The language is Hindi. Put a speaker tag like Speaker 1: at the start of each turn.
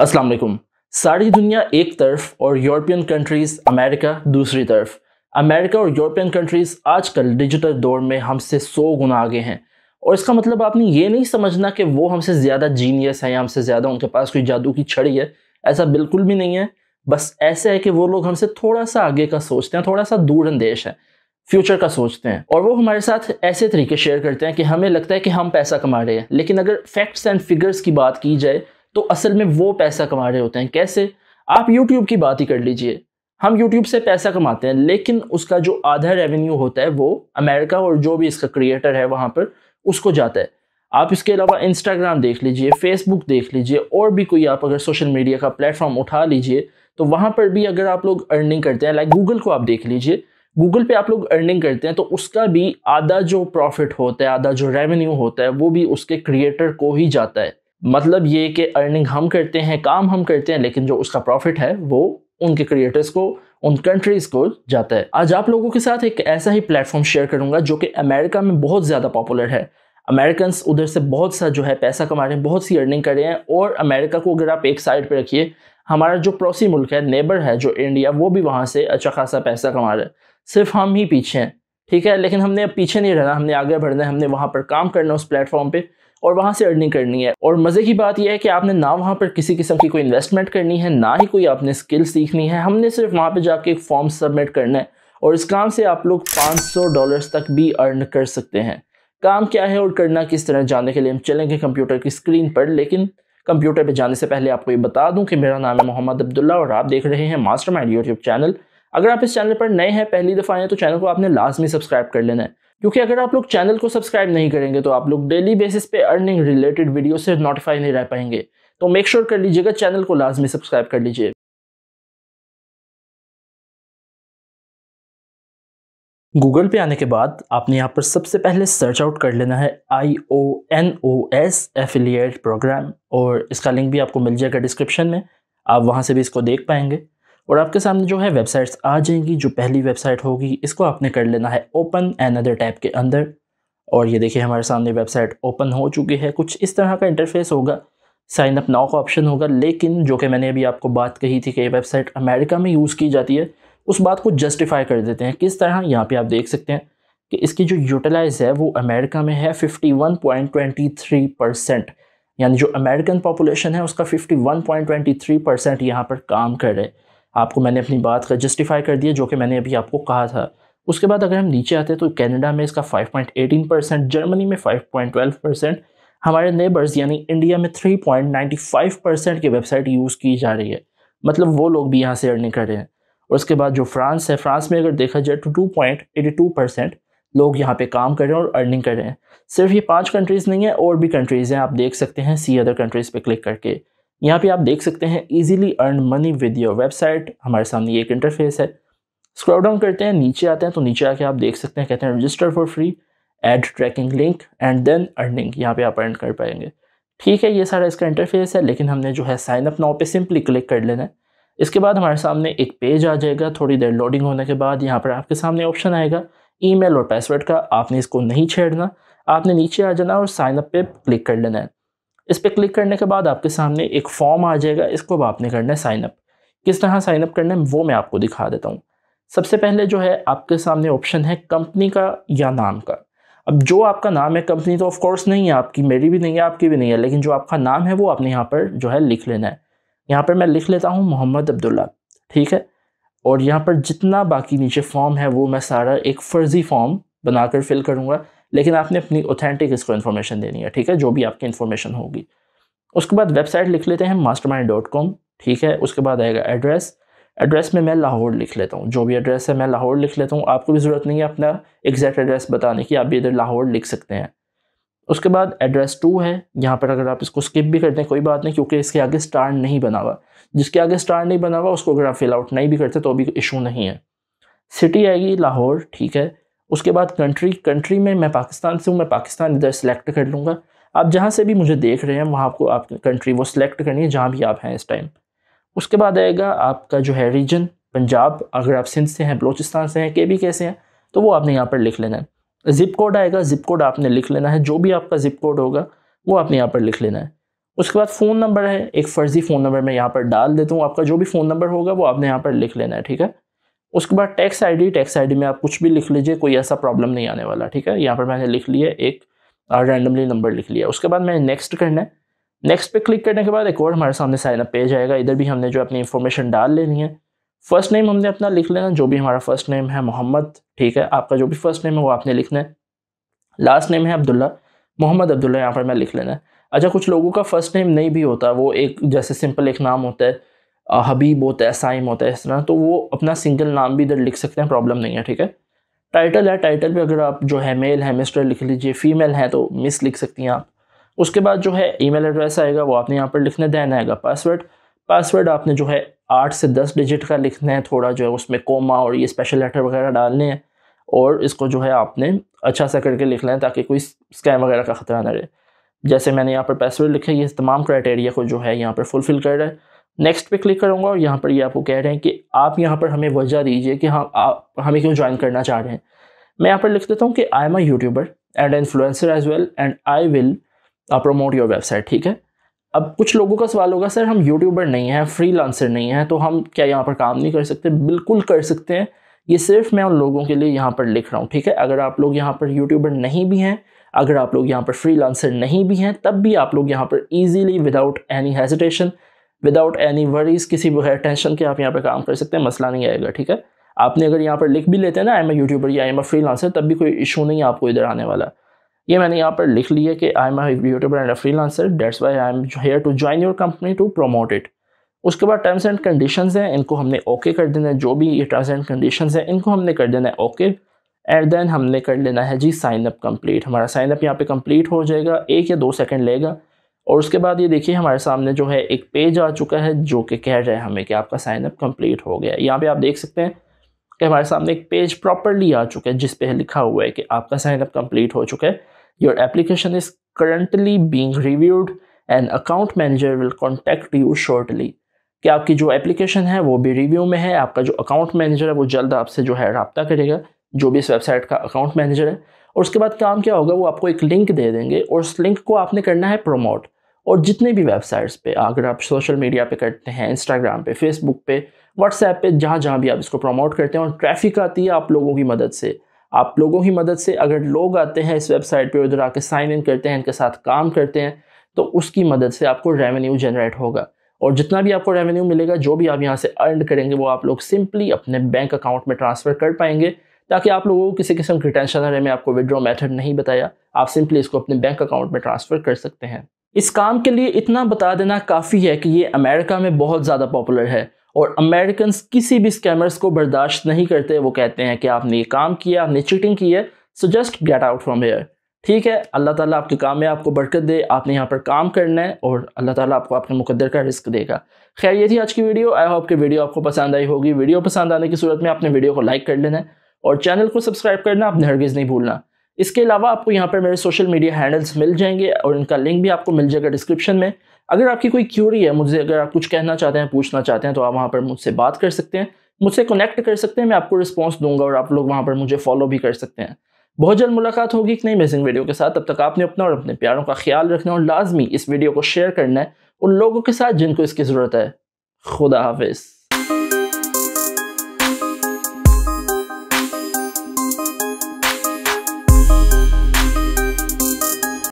Speaker 1: अस्सलाम वालेकुम सारी दुनिया एक तरफ और यूरोपियन कंट्रीज़ अमेरिका दूसरी तरफ अमेरिका और यूरोपियन कंट्रीज़ आजकल डिजिटल दौर में हमसे सौ गुना आगे हैं और इसका मतलब आपने ये नहीं समझना कि वो हमसे ज़्यादा जीनियस हैं या हमसे ज़्यादा उनके पास कोई जादू की छड़ी है ऐसा बिल्कुल भी नहीं है बस ऐसे है कि वो लोग हमसे थोड़ा सा आगे का सोचते हैं थोड़ा सा दूर अंदेश है फ्यूचर का सोचते हैं और वो हमारे साथ ऐसे तरीके शेयर करते हैं कि हमें लगता है कि हम पैसा कमा रहे हैं लेकिन अगर फैक्ट्स एंड फिगर्स की बात की जाए तो असल में वो पैसा कमा रहे होते हैं कैसे आप यूट्यूब की बात ही कर लीजिए हम यूट्यूब से पैसा कमाते हैं लेकिन उसका जो आधा रेवेन्यू होता है वो अमेरिका और जो भी इसका क्रिएटर है वहाँ पर उसको जाता है आप इसके अलावा इंस्टाग्राम देख लीजिए फेसबुक देख लीजिए और भी कोई आप अगर सोशल मीडिया का प्लेटफॉर्म उठा लीजिए तो वहाँ पर भी अगर आप लोग अर्निंग करते हैं लाइक गूगल को आप देख लीजिए गूगल पे आप लोग अर्निंग करते हैं तो उसका भी आधा जो प्रॉफिट होता है आधा जो रेवेन्यू होता है वो भी उसके क्रिएटर को ही जाता है मतलब ये कि अर्निंग हम करते हैं काम हम करते हैं लेकिन जो उसका प्रॉफिट है वो उनके क्रिएटर्स को उन कंट्रीज को जाता है आज आप लोगों के साथ एक ऐसा ही प्लेटफॉर्म शेयर करूंगा जो कि अमेरिका में बहुत ज़्यादा पॉपुलर है अमेरिकन उधर से बहुत सा जो है पैसा कमा रहे हैं बहुत सी अर्निंग कर रहे हैं और अमेरिका को अगर आप एक साइड पर रखिए हमारा जो पड़ोसी मुल्क है नेबर है जो इंडिया वो भी वहाँ से अच्छा खासा पैसा कमा रहा है सिर्फ हम ही पीछे हैं ठीक है लेकिन हमने अब पीछे नहीं रहना हमने आगे बढ़ना है हमने वहाँ पर काम करना है उस प्लेटफॉर्म पर और वहाँ से अर्निंग करनी है और मज़े की बात यह है कि आपने ना वहाँ पर किसी किस्म की कोई इन्वेस्टमेंट करनी है ना ही कोई आपने स्किल सीखनी है हमने सिर्फ वहाँ पर जाके एक फॉर्म सबमिट करना है और इस काम से आप लोग 500 डॉलर्स तक भी अर्न कर सकते हैं काम क्या है और करना किस तरह जानने के लिए हम चलेंगे कंप्यूटर की स्क्रीन पर लेकिन कंप्यूटर पर जाने से पहले आपको ये बता दूं कि मेरा नाम है मोहम्मद अब्दुल्ला और आप देख रहे हैं मास्टर माइंड यूट्यूब चैनल अगर आप इस चैनल पर नए हैं पहली दफ़ा आए तो चैनल को आपने लाजमी सब्सक्राइब कर लेना है क्योंकि अगर आप लोग चैनल को सब्सक्राइब नहीं करेंगे तो आप लोग डेली बेसिस पे अर्निंग रिलेटेड वीडियो से नोटिफाई नहीं रह पाएंगे तो मेक श्योर sure कर लीजिएगा चैनल को लाजमी सब्सक्राइब कर लीजिए गूगल पे आने के बाद आपने यहाँ पर सबसे पहले सर्च आउट कर लेना है I O N O S affiliate program और इसका लिंक भी आपको मिल जाएगा डिस्क्रिप्शन में आप वहाँ से भी इसको देख पाएंगे और आपके सामने जो है वेबसाइट्स आ जाएंगी जो पहली वेबसाइट होगी इसको आपने कर लेना है ओपन एन अदर टैब के अंदर और ये देखिए हमारे सामने वेबसाइट ओपन हो चुकी है कुछ इस तरह का इंटरफेस होगा साइन अप नाउ का ऑप्शन होगा लेकिन जो कि मैंने अभी आपको बात कही थी कि ये वेबसाइट अमेरिका में यूज़ की जाती है उस बात को जस्टिफाई कर देते हैं किस तरह यहाँ पे आप देख सकते हैं कि इसकी जो यूटिलाइज है वो अमेरिका में है 51.23 परसेंट यानी जो अमेरिकन पॉपुलेशन है उसका 51.23 परसेंट यहाँ पर काम कर रहे हैं आपको मैंने अपनी बात का जस्टिफाई कर दिया जो कि मैंने अभी आपको कहा था उसके बाद अगर हम नीचे आते हैं तो कनाडा में इसका 5.18 परसेंट जर्मनी में 5.12 परसेंट हमारे नेबर्स यानी इंडिया में 3.95 परसेंट की वेबसाइट यूज़ की जा रही है मतलब वो लोग भी यहाँ से अर्निंग कर रहे हैं और उसके बाद जो फ्रांस है फ्रांस में अगर देखा जाए तो two point eighty two percent लोग यहाँ पे काम कर रहे हैं और अर्निंग कर रहे हैं सिर्फ ये पांच कंट्रीज़ नहीं है और भी कंट्रीज़ हैं आप देख सकते हैं सी अदर कंट्रीज़ पे क्लिक करके यहाँ पे आप देख सकते हैं easily earn money with your website हमारे सामने एक इंटरफेस है स्क्रॉल डाउन करते हैं नीचे आते हैं तो नीचे आके आप देख सकते हैं कहते हैं register for free ad tracking link and then earning यहाँ पे आप अर्न कर पाएंगे ठीक है ये सारा इसका इंटरफेस है लेकिन हमने जो है साइन अप नाउ पे सिंपली क्लिक कर लेना है इसके बाद हमारे सामने एक पेज आ जाएगा थोड़ी देर लोडिंग होने के बाद यहाँ पर आपके सामने ऑप्शन आएगा ईमेल और पासवर्ड का आपने इसको नहीं छेड़ना आपने नीचे आ जाना और साइन अप पे क्लिक कर लेना है इस पर क्लिक करने के बाद आपके सामने एक फॉर्म आ जाएगा इसको अब आपने करना है साइनअप किस तरह साइनअप करना है वो मैं आपको दिखा देता हूँ सबसे पहले जो है आपके सामने ऑप्शन है कंपनी का या नाम का अब जो आपका नाम है कंपनी तो ऑफकोर्स नहीं है आपकी मेरी भी नहीं है आपकी भी नहीं है लेकिन जो आपका नाम है वो आपने यहाँ पर जो है लिख लेना है यहाँ पर मैं लिख लेता हूँ मोहम्मद अब्दुल्ला ठीक है और यहाँ पर जितना बाकी नीचे फॉर्म है वो मैं सारा एक फ़र्ज़ी फॉर्म बनाकर फिल करूँगा लेकिन आपने अपनी ऑथेंटिक इसको इन्फॉर्मेशन देनी है ठीक है जो भी आपकी इन्फॉर्मेशन होगी उसके बाद वेबसाइट लिख लेते हैं मास्टर ठीक है उसके बाद आएगा एड्रेस एड्रेस में मैं लाहौर लिख लेता हूँ जो भी एड्रेस है मैं लाहौर लिख लेता हूँ आपको भी ज़रूरत नहीं है अपना एग्जैक्ट एड्रेस बताने की आप भी इधर लाहौर लिख सकते हैं उसके बाद एड्रेस टू है यहाँ पर अगर आप इसको स्किप भी करते हैं कोई बात नहीं क्योंकि इसके आगे स्टार नहीं बना हुआ जिसके आगे स्टार नहीं बना हुआ उसको अगर आप फिल आउट नहीं भी करते तो भी इशू नहीं है सिटी आएगी लाहौर ठीक है उसके बाद कंट्री कंट्री में मैं पाकिस्तान से हूँ मैं पाकिस्तान इधर सेलेक्ट कर लूँगा आप जहाँ से भी मुझे देख रहे हैं वहाँ आपको आप कंट्री वो सिलेक्ट करनी है जहाँ भी आप हैं इस टाइम उसके बाद आएगा आपका जो है रीजन पंजाब अगर आप सिंध से हैं बलोचिस्तान से हैं के भी कैसे हैं तो वो आपने यहाँ पर लिख लेना है ज़िप कोड आएगा ज़िप कोड आपने लिख लेना है जो भी आपका ज़िप कोड होगा वो आपने यहाँ पर लिख लेना है उसके बाद फ़ोन नंबर है एक फ़र्ज़ी फ़ोन नंबर मैं यहाँ पर डाल देता हूँ आपका जो भी फ़ोन नंबर होगा वो आपने यहाँ पर लिख लेना है ठीक है उसके बाद टैक्स आईडी टैक्स आईडी में आप कुछ भी लिख लीजिए कोई ऐसा प्रॉब्लम नहीं आने वाला ठीक है यहाँ पर मैंने लिख लिया एक रैंडमली नंबर लिख लिया उसके बाद मैंने नेक्स्ट करना है नेक्स्ट पे क्लिक करने के बाद एक और हमारे सामने साइन अप पेज आएगा इधर भी हमने जो अपनी इन्फॉर्मेशन डाल लेनी है फर्स्ट नेम हमने अपना लिख लेना जो भी हमारा फर्स्ट नेम है मोहम्मद ठीक है आपका जो भी फर्स्ट नेम है वो आपने लिखना है लास्ट नेम है अब्दुल्ला मोहम्मद अब्दुल्ला यहाँ पर मैं लिख लेना है अच्छा कुछ लोगों का फर्स्ट नेम नहीं भी होता वो एक जैसे सिंपल एक नाम होता है हबीब होता है साइम होता है इस तरह तो वो अपना सिंगल नाम भी इधर लिख सकते हैं प्रॉब्लम नहीं है ठीक है टाइटल है टाइटल पे अगर आप जो है मेल है मिस्टर लिख लीजिए फीमेल है तो मिस लिख सकती हैं आप उसके बाद जो है ईमेल एड्रेस आएगा वो आपने यहाँ पर लिखने देना आएगा पासवर्ड पासवर्ड आपने जो है आठ से दस डिजिट का लिखना है थोड़ा जो है उसमें कोमा और ये स्पेशल लेटर वगैरह डालने हैं और इसको जो है आपने अच्छा सा करके लिखना है ताकि कोई स्कैम वगैरह का ख़तरा ना रहे जैसे मैंने यहाँ पर पासवर्ड लिखा है ये तमाम क्राइटेरिया को जो है यहाँ पर फुलफ़िल कर रहा है नेक्स्ट पे क्लिक करूँगा और यहाँ पर ये यह आपको कह रहे हैं कि आप यहाँ पर हमें वजह दीजिए कि हाँ आप हमें क्यों ज्वाइन करना चाह रहे हैं मैं यहाँ पर लिख देता हूँ कि I am I YouTuber and influencer as well and I will promote your website ठीक है अब कुछ लोगों का सवाल होगा सर हम यूट्यूबर नहीं हैं फ्री नहीं हैं तो हम क्या यहाँ पर काम नहीं कर सकते बिल्कुल कर सकते हैं ये सिर्फ मैं उन लोगों के लिए यहाँ पर लिख रहा हूँ ठीक है अगर आप लोग यहाँ पर यूट्यूबर नहीं भी हैं अगर आप लोग यहाँ पर फ्री नहीं भी हैं तब भी आप लोग यहाँ पर easily without any hesitation without any worries किसी बगैर टेंशन के आप यहाँ पर काम कर सकते हैं मसला नहीं आएगा ठीक है आपने अगर यहाँ पर लिख भी लेते हैं ना आई एम ए यूट्यूबर या I am a freelancer तब भी कोई इशू नहीं है आपको इधर आने वाला ये मैंने यहाँ पर लिख लिया कि I am a YouTuber and freelancer that's why I am here to join your company to promote it उसके बाद टर्म्स एंड कंडीशन हैं इनको हमने ओके okay कर देना है जो भी ये टर्म्स एंड कंडीशन हैं इनको हमने कर देना है ओके एंड देन हमने कर लेना है जी साइन अप हमारा साइनअप यहाँ पर कम्प्लीट हो जाएगा एक या दो सेकेंड लेगा और उसके बाद ये देखिए हमारे सामने जो है एक पेज आ चुका है जो कि कह रहा है हमें कि आपका साइनअप कंप्लीट हो गया यहाँ पे आप देख सकते हैं कि हमारे सामने एक पेज प्रॉपरली आ चुका है जिस पे लिखा हुआ है कि आपका साइनअप कंप्लीट हो चुका है your application is currently being reviewed and account manager will contact you shortly कि आपकी जो एप्लीकेशन है वो भी रिव्यू में है आपका जो अकाउंट मैनेजर है वो जल्द आपसे जो है रबता करेगा जो भी इस वेबसाइट का अकाउंट मैनेजर है और उसके बाद काम क्या होगा वो आपको एक लिंक दे देंगे और उस लिंक को आपने करना है प्रोमोट और जितने भी वेबसाइट्स पे अगर आप सोशल मीडिया पे करते हैं इंस्टाग्राम पे फेसबुक पे व्हाट्सएप पे जहाँ जहाँ भी आप इसको प्रमोट करते हैं और ट्रैफिक आती है आप लोगों की मदद से आप लोगों की मदद से अगर लोग आते हैं इस वेबसाइट पर उधर आके साइन इन करते हैं इनके साथ काम करते हैं तो उसकी मदद से आपको रेवेन्यू जनरेट होगा और जितना भी आपको रेवेन्यू मिलेगा जो भी आप यहाँ से अर्न करेंगे वो आप लोग सिंपली अपने बैंक अकाउंट में ट्रांसफ़र कर पाएंगे ताकि आप लोगों को किसी किस्म की टेंशन रहे मैं आपको विड्रॉ मेथड नहीं बताया आप सिंपली इसको अपने बैंक अकाउंट में ट्रांसफ़र कर सकते हैं इस काम के लिए इतना बता देना काफ़ी है कि ये अमेरिका में बहुत ज़्यादा पॉपुलर है और अमेरिकन किसी भी स्कैमर्स को बर्दाश्त नहीं करते वो कहते हैं कि आपने ये काम किया आपने चीटिंग की है so just get out from here ठीक है अल्लाह ताला आपके काम में आपको बरकत दे आपने यहाँ पर काम करना है और अल्लाह ताला आपको अपने मुकद्दर का रिस्क देगा खैर ये थी आज की वीडियो आई होप कि वीडियो आपको पसंद आई होगी वीडियो पसंद आने की सूरत में आपने वीडियो को लाइक कर लेना है और चैनल को सब्सक्राइब करना आपने हरगिज़ नहीं भूलना इसके अलावा आपको यहाँ पर मेरे सोशल मीडिया हैंडल्स मिल जाएंगे और इनका लिंक भी आपको मिल जाएगा डिस्क्रिप्शन में अगर आपकी कोई क्यूरी है मुझे अगर आप कुछ कहना चाहते हैं पूछना चाहते हैं तो आप वहाँ पर मुझसे बात कर सकते हैं मुझसे कनेक्ट कर सकते हैं मैं आपको रिस्पॉन्स दूंगा और आप लोग वहाँ पर मुझे फॉलो भी कर सकते हैं बहुत जल्द मुलाकात होगी एक नई मैसिंग वीडियो के साथ तब तक आपने अपना और अपने प्यारों का ख्याल रखना और लाजमी इस वीडियो को शेयर करना है उन लोगों के साथ जिनको इसकी ज़रूरत है खुदा हाफिज़